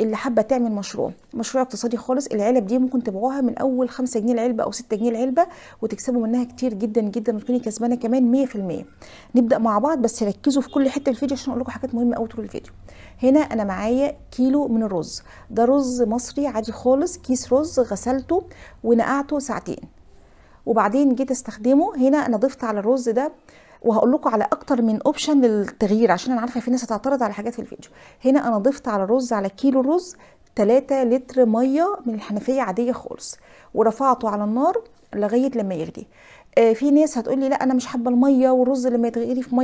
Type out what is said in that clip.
اللي حابه تعمل مشروع مشروع اقتصادي خالص العلب دي ممكن تبيعوها من اول 5 جنيه العلبه او 6 جنيه العلبه وتكسبوا منها كتير جدا جدا وتكوني كسبانه كمان 100% نبدا مع بعض بس ركزوا في كل حته في الفيديو عشان اقول لكم حاجات مهمه قوي طول الفيديو هنا انا معايا كيلو من الرز ده رز مصري عادي خالص كيس رز غسلته ونقعته ساعتين وبعدين جيت استخدمه هنا انا ضفت على الرز ده وهقول لكم على اكتر من اوبشن للتغيير عشان انا عارفه في ناس هتعترض على حاجات في الفيديو هنا انا ضفت على الرز على كيلو رز 3 لتر ميه من الحنفيه عاديه خالص ورفعته على النار لغايه لما يغلي آه في ناس هتقول لي لا انا مش حابه الميه والرز لما يتغلي في ميه